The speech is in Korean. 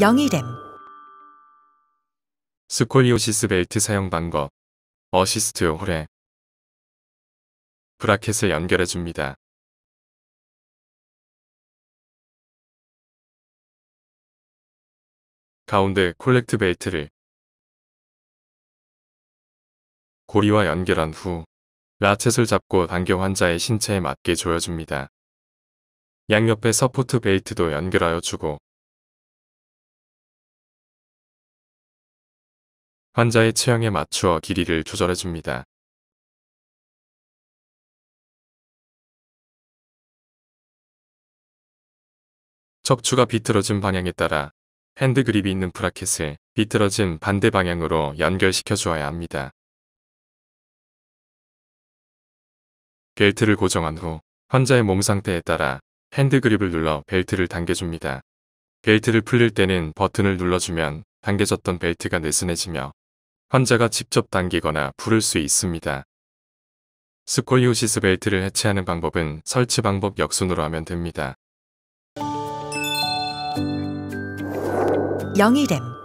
영일렘 스콜리오시스 벨트 사용 방법 어시스트 홀에 브라켓을 연결해 줍니다. 가운데 콜렉트 벨트를 고리와 연결한 후 라쳇을 잡고 당겨 환자의 신체에 맞게 조여줍니다. 양옆에 서포트 벨트도 연결하여 주고 환자의 체형에 맞추어 길이를 조절해줍니다. 척추가 비틀어진 방향에 따라 핸드그립이 있는 브라켓을 비틀어진 반대 방향으로 연결시켜 주어야 합니다. 벨트를 고정한 후 환자의 몸 상태에 따라 핸드그립을 눌러 벨트를 당겨줍니다. 벨트를 풀릴 때는 버튼을 눌러주면 당겨졌던 벨트가 느슨해지며 환자가 직접 당기거나 부를 수 있습니다. 스콜리오시스 벨트를 해체하는 방법은 설치 방법 역순으로 하면 됩니다. 영일렘